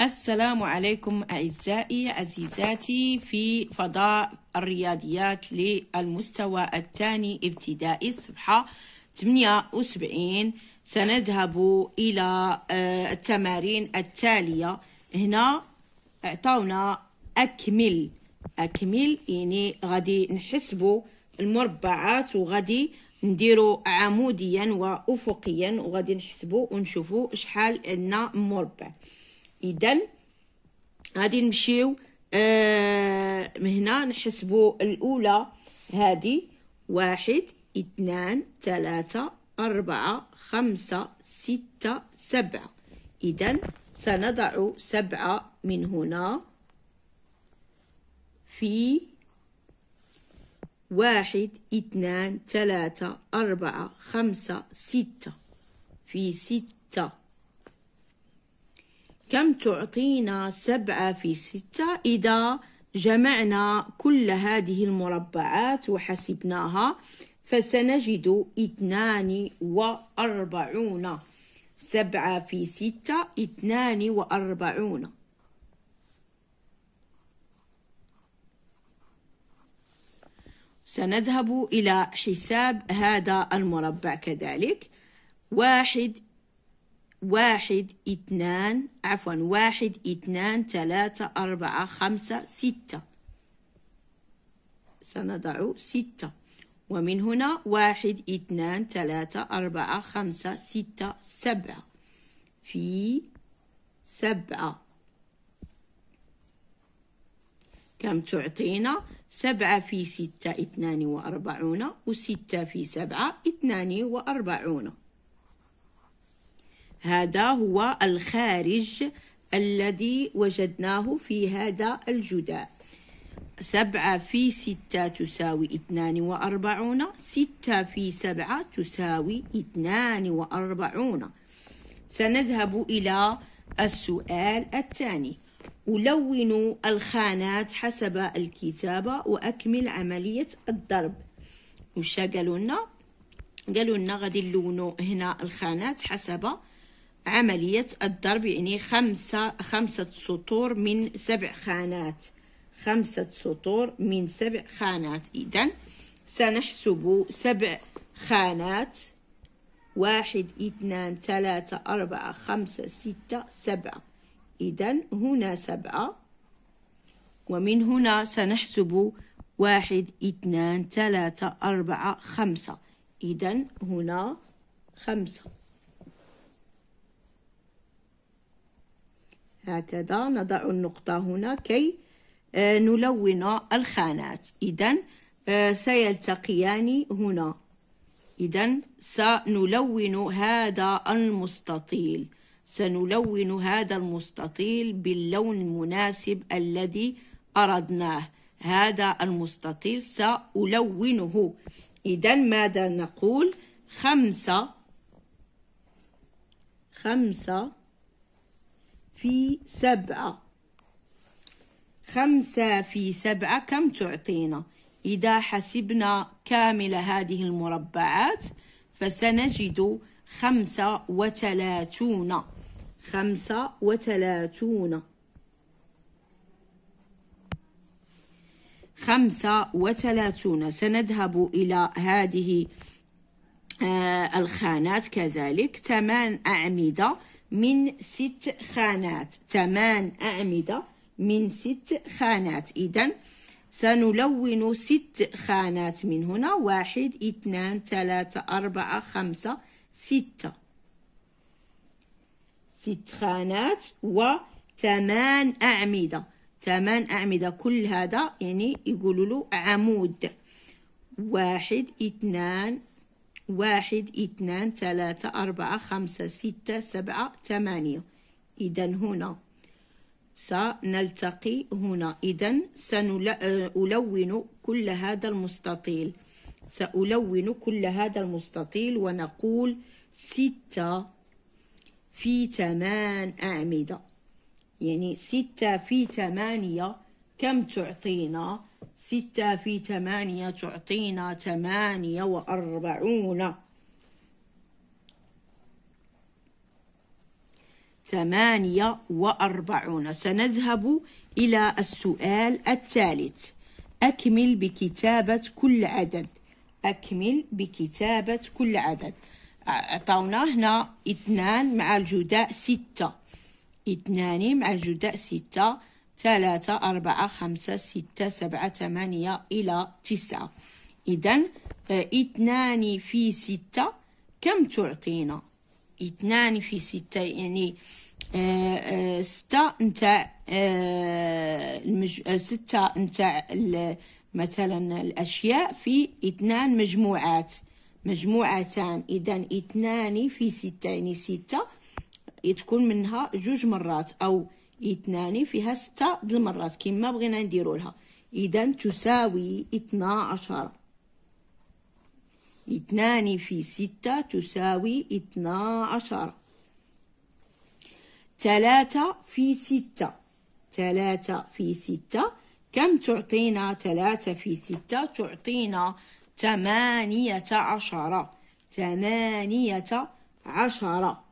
السلام عليكم أعزائي عزيزاتي في فضاء الرياضيات للمستوى الثاني ابتدائي الصفحة 78 سنذهب إلى آه، التمارين التالية هنا اعطونا أكمل أكمل يعني غادي نحسب المربعات وغادي نديرو عموديا وأفقيا وغادي نحسبو ونشوفو شحال عندنا مربع اذا غادي نمشيو آه هنا نحسبوا الاولى هذه واحد اثنان ثلاثة أربعة خمسة ستة سبعة إذا سنضع سبعة من هنا في واحد اثنان ثلاثة أربعة خمسة ستة في ستة كم تعطينا سبعة في ستة إذا جمعنا كل هذه المربعات وحسبناها فسنجد اثنان وأربعون سبعة في ستة اثنان وأربعون سنذهب إلى حساب هذا المربع كذلك واحد واحد اثنان عفوا واحد اثنان ثلاثة أربعة خمسة ستة سنضع ستة ومن هنا واحد اثنان ثلاثة أربعة خمسة ستة سبعة في سبعة كم تعطينا سبعة في ستة اثنان وأربعون وستة في سبعة اثنان وأربعون هذا هو الخارج الذي وجدناه في هذا الجداء سبعة في ستة تساوي اثنان وأربعون ستة في سبعة تساوي اثنان وأربعون سنذهب إلى السؤال الثاني ألون الخانات حسب الكتابة وأكمل عملية الضرب وش قالوا لنا قالوا لنا غادي نلونوا هنا الخانات حسب عملية الضرب يعني خمسة خمسة سطور من سبع خانات خمسة سطور من سبع خانات إذا سنحسب سبع خانات واحد اثنان ثلاثة أربعة خمسة ستة سبعة إذا هنا سبعة ومن هنا سنحسب واحد اثنان ثلاثة أربعة خمسة إذا هنا خمسة هكذا نضع النقطة هنا كي آه، نلون الخانات إذا آه، سيلتقيان هنا إذا سنلون هذا المستطيل سنلون هذا المستطيل باللون المناسب الذي أردناه هذا المستطيل سألونه إذا ماذا نقول خمسة خمسة في سبعة خمسة في سبعة كم تعطينا إذا حسبنا كامل هذه المربعات فسنجد خمسة وثلاثون خمسة وثلاثون خمسة وثلاثون سنذهب إلى هذه آه الخانات كذلك ثمان أعمدة من ست خانات ثمان أعمدة من ست خانات إذا سنلون ست خانات من هنا واحد اثنان ثلاثة أربعة خمسة ستة ست خانات وثمان أعمدة ثمان أعمدة كل هذا يعني يقولوا له عمود واحد اثنان واحد اثنان ثلاثة أربعة خمسة ستة سبعة ثمانية إذا هنا سنلتقي هنا إذا سنلون كل هذا المستطيل سألون كل هذا المستطيل ونقول ستة في ثمان أعمدة يعني ستة في ثمانية كم تعطينا؟ ستة في ثمانية تعطينا ثمانية وأربعون ثمانية وأربعون سنذهب إلى السؤال الثالث أكمل بكتابة كل عدد أكمل بكتابة كل عدد أعطونا هنا اثنان مع الجداء ستة اثنان مع الجداء ستة ثلاثة أربعة خمسة ستة سبعة ثمانية إلى تسعة إذا آه، اثنان في ستة كم تعطينا اثنان في ستة يعني آه، آه، ستة نتاع ستة نتاع مثلا الأشياء في اثنان مجموعات مجموعتان إذا اثنان في ستة يعني ستة تكون منها جوج مرات أو اثنان فيها ستة د المرات كما بغينا نديرو لها اذا تساوي اثنا عشر اثنان في ستة تساوي اثنا عشر ثلاثة في ستة ثلاثة في ستة كم تعطينا ثلاثة في ستة تعطينا ثمانية عشرة ثمانية عشرة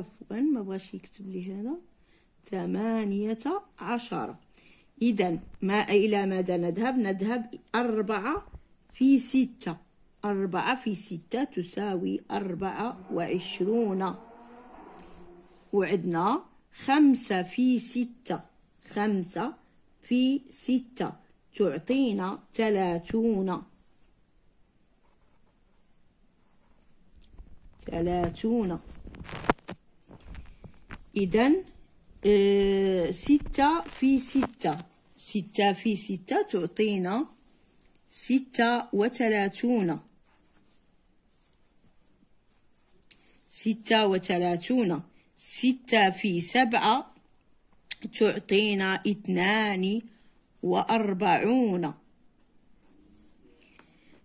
عفوا ما بغاش يكتب لي هنا ثمانية عشر إذا ما إلى ماذا نذهب نذهب أربعة في ستة أربعة في ستة تساوي أربعة وعشرون وعدنا خمسة في ستة خمسة في ستة تعطينا ثلاثون ثلاثون إذا آه، ستة في ستة ستة في ستة تعطينا ستة وثلاثون ستة وثلاثون ستة في سبعة تعطينا اثنان وأربعون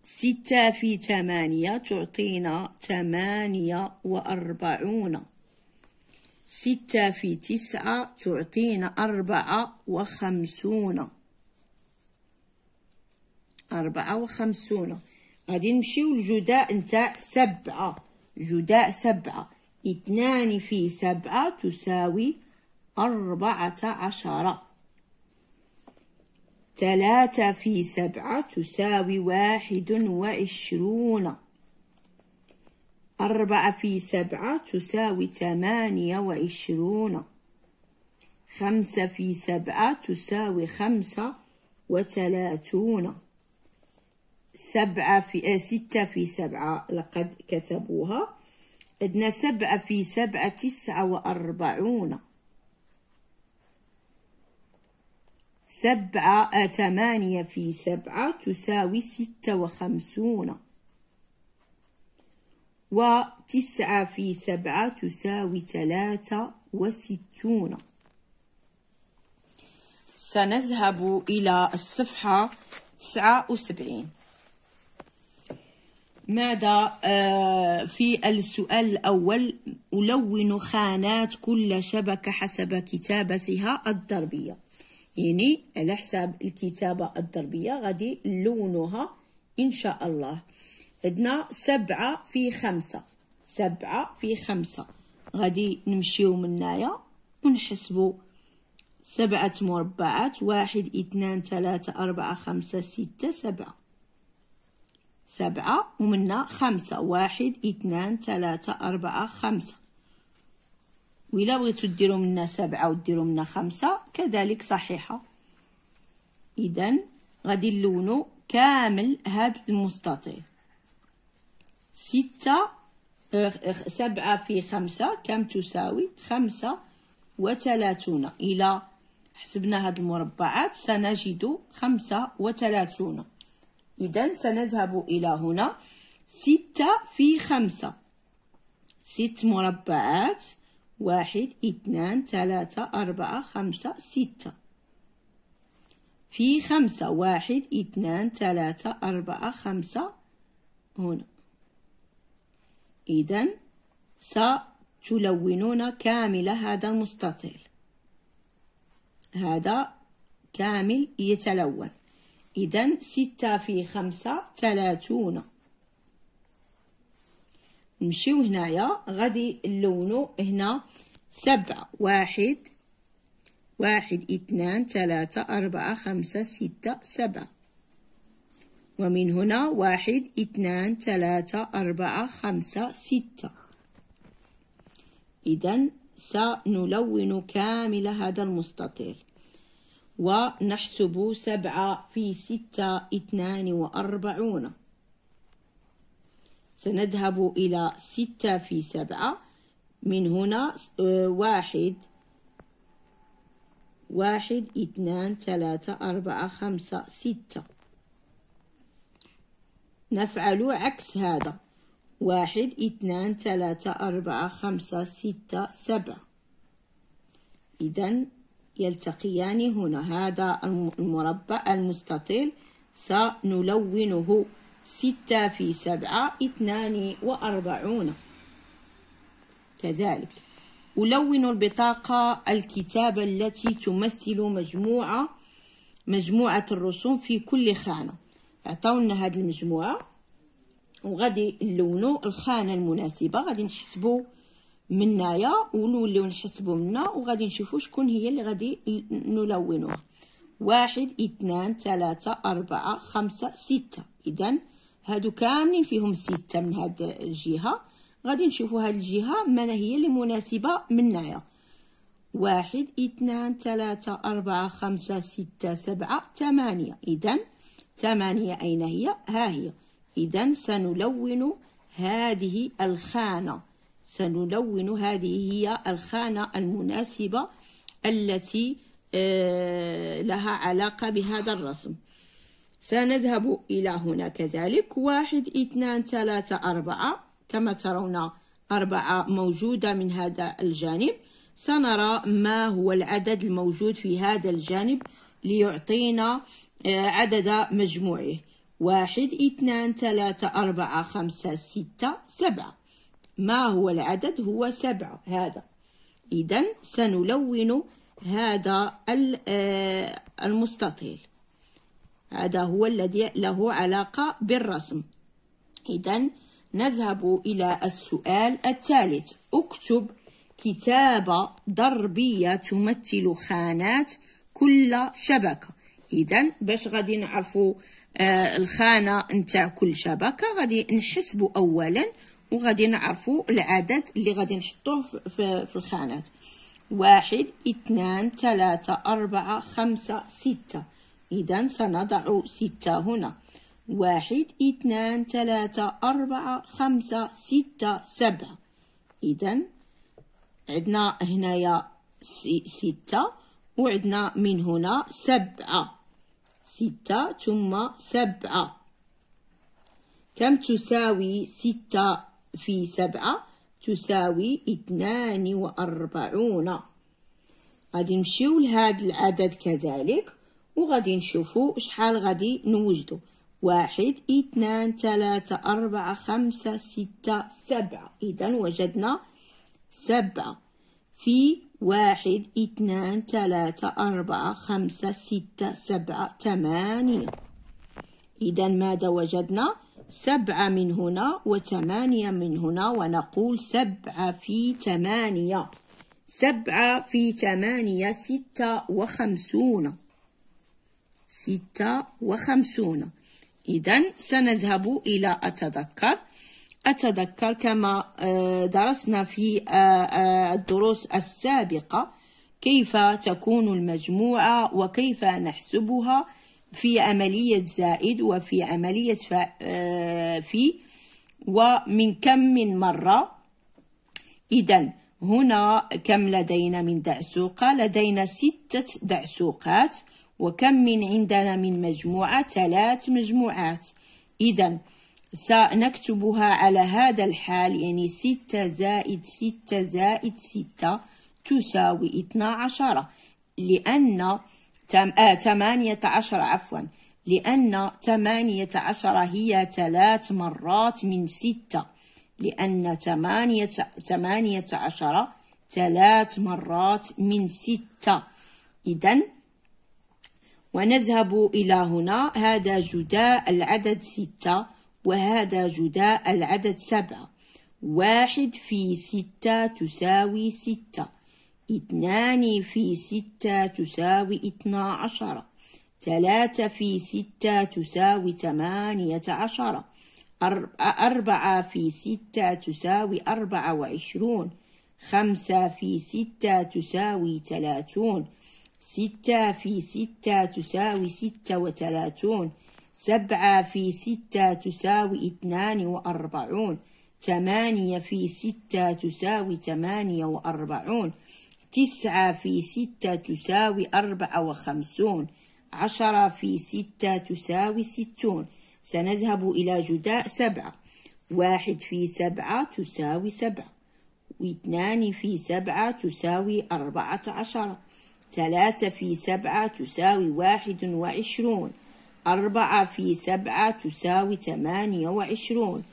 ستة في ثمانية تعطينا ثمانية وأربعون ستة في تسعة تعطينا أربعة وخمسون أربعة وخمسون غادي نمشيو لجداء نتاع سبعة جداء سبعة اثنان في سبعة تساوي أربعة عشرة ثلاثة في سبعة تساوي واحد وعشرون أربعة في سبعة تساوي ثمانية وعشرون خمسة في سبعة تساوي خمسة وثلاثون سبعة في آه، ستة في سبعة لقد كتبوها عندنا سبعة في سبعة تسعة وأربعون سبعة آه، ثمانية في سبعة تساوي ستة وخمسون وتسعة في سبعة تساوي ثلاثة وستون سنذهب إلى الصفحة تسعة وسبعين ماذا آه، في السؤال الأول ألون خانات كل شبكة حسب كتابتها الضربية يعني على حساب الكتابة الضربية غادي لونها إن شاء الله عندنا سبعة في خمسة سبعة في خمسة غادي نمشيو من هنايا ونحسبو سبعة مربعات واحد اثنان ثلاثة أربعة خمسة ستة سبعة سبعة ومنا خمسة واحد اثنان ثلاثة أربعة خمسة وإلا بغيتو ديرو منا سبعة وديرو منا خمسة كذلك صحيحة إذا غادي نلونو كامل هاد المستطيل ستة آه، آه، سبعة في خمسة كم تساوي خمسة وثلاثون إلى حسبنا هاد المربعات سنجد خمسة وثلاثون إذا سنذهب إلى هنا ستة في خمسة ست مربعات واحد اثنان ثلاثة أربعة خمسة ستة في خمسة واحد اثنان ثلاثة أربعة خمسة هنا إذا ستلونون كامل هذا المستطيل هذا كامل يتلون إذا ستة في خمسة تلاتون نمشيو هنايا غادي نلونو هنا سبعة واحد واحد اثنان ثلاثة أربعة خمسة ستة سبعة ومن هنا واحد اثنان ثلاثة أربعة خمسة ستة إذا سنلون كامل هذا المستطيل ونحسب سبعة في ستة اثنان وأربعون سنذهب إلى ستة في سبعة من هنا آه، واحد واحد اثنان ثلاثة أربعة خمسة ستة نفعل عكس هذا واحد اثنان ثلاثة أربعة خمسة ستة سبعة إذا يلتقيان هنا هذا المربع المستطيل سنلونه ستة في سبعة اثنان وأربعون كذلك ألون البطاقة الكتابة التي تمثل مجموعة مجموعة الرسوم في كل خانة عطاونا هاد المجموعه وغادي نلونو الخانه المناسبه غادي نحسبو منايا ونوليو نحسبو منا وغادي نشوفو شكون هي اللي غادي نلونوها واحد اثنان ثلاثة أربعة خمسة ستة إذا هادو كاملين فيهم ستة من هاد الجهة غادي نشوفو هاد الجهة من هي اللي مناسبة منايا واحد اثنان ثلاثة أربعة خمسة ستة سبعة ثمانية إذا ثمانية أين هي؟ ها هي إذا سنلون هذه الخانة سنلون هذه هي الخانة المناسبة التي آه، لها علاقة بهذا الرسم سنذهب إلى هنا كذلك واحد اثنان ثلاثة أربعة كما ترون أربعة موجودة من هذا الجانب سنرى ما هو العدد الموجود في هذا الجانب ليعطينا آه، عدد مجموعه واحد اثنان ثلاثة أربعة خمسة ستة سبعة ما هو العدد هو سبعة هذا إذا سنلون هذا آه، المستطيل هذا هو الذي له علاقة بالرسم إذا نذهب إلى السؤال الثالث اكتب كتابة ضربية تمثل خانات كل شبكة إذا باش غادي نعرفوا آه الخانة نتاع كل شبكة غادي نحسبوا أولا وغادي نعرفوا العدد اللي غادي نحطوه في, في الخانات واحد اثنان ثلاثة أربعة خمسة ستة إذا سنضع ستة هنا واحد اثنان ثلاثة أربعة خمسة ستة سبعة إذا عندنا هنايا ستة وعدنا من هنا سبعة ستة ثم سبعة كم تساوي ستة في سبعة تساوي اثنان وأربعون غادي نمشيو لهاد العدد كذلك وغادي نشوفو شحال غادي نوجدو واحد اثنان ثلاثة أربعة خمسة ستة سبعة إذا وجدنا سبعة في واحد اثنان ثلاثة أربعة خمسة ستة سبعة ثمانية إذا ماذا وجدنا؟ سبعة من هنا وثمانية من هنا ونقول سبعة في ثمانية سبعة في ثمانية ستة وخمسون ستة وخمسون إذا سنذهب إلى أتذكر أتذكر كما آه، درسنا في آه، آه، الدروس السابقة كيف تكون المجموعة وكيف نحسبها في عملية زائد وفي عملية في ومن كم من مرة إذا هنا كم لدينا من دعسوقة لدينا ستة دعسوقات وكم من عندنا من مجموعة ثلاث مجموعات إذا سنكتبها على هذا الحال يعني ستة زائد ستة زائد ستة تساوي اثنا عشر لأن تم... آه تمانية عشر عفوا لأن تمانية عشر هي ثلاث مرات من ستة لأن تمانية, تمانية عشر ثلاث مرات من ستة إذا ونذهب إلى هنا هذا جداء العدد ستة وهذا جداء العدد سبعة واحد في ستة تساوي ستة اثنان في ستة تساوي اثنا عشر ثلاثة في ستة تساوي ثمانية عشر أربعة في ستة تساوي أربعة وعشرون خمسة في ستة تساوي ثلاثون ستة في ستة تساوي ستة وثلاثون سبعة في ستة تساوي اثنان وأربعون ثمانية في ستة تساوي ثمانية وأربعون تسعة في ستة تساوي أربعة وخمسون عشرة في ستة تساوي ستون سنذهب إلى جداء سبعة واحد في سبعة تساوي سبعة واثنان في سبعة تساوي أربعة عشر ثلاثة في سبعة تساوي واحد وعشرون أربعة في سبعة تساوي ثمانية وعشرون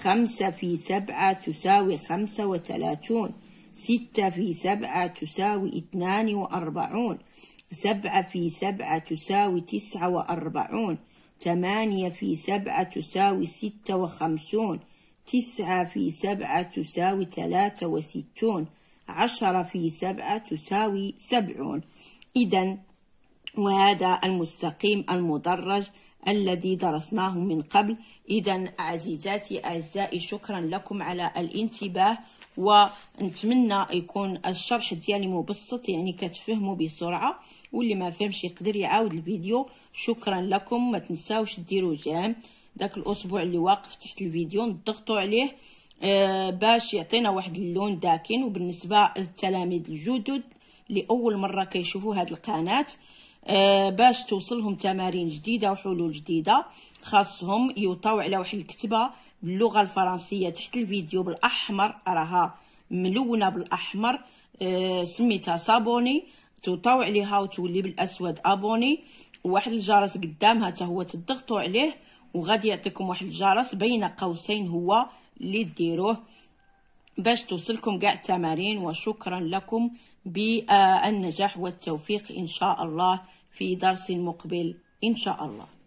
خمسة في سبعة تساوي خمسة وثلاثون ستة في سبعة تساوي اثنان وأربعون سبعة في سبعة تساوي تسعة وأربعون ثمانية في سبعة تساوي ستة وخمسون تسعة في سبعة تساوي ثلاثة وستون عشرة في سبعة تساوي سبعون إذا وهذا المستقيم المدرج الذي درسناه من قبل إذا عزيزاتي أعزائي شكرا لكم على الانتباه ونتمنى يكون الشرح ديالي مبسط يعني كتفهموا بسرعه واللي ما فهمش يقدر يعاود الفيديو شكرا لكم ما تنساوش ديروا جام داك الاسبوع اللي واقف تحت الفيديو نضغطوا عليه آه، باش يعطينا واحد اللون داكن وبالنسبه للتلاميذ الجدد لاول مره كيشوفوا هاد القناه آه، باش توصلهم تمارين جديده وحلول جديده خاصهم يوطاو على واحد الكتبه باللغه الفرنسيه تحت الفيديو بالاحمر راها ملونه بالاحمر آه، سميتها صابوني توطاو عليها وتولي بالاسود ابوني وواحد الجرس قدامها حتى هو تضغطوا عليه وغادي يعطيكم واحد الجرس بين قوسين هو اللي ديروه باش توصلكم كاع التمارين وشكرا لكم بالنجاح والتوفيق إن شاء الله في درس مقبل إن شاء الله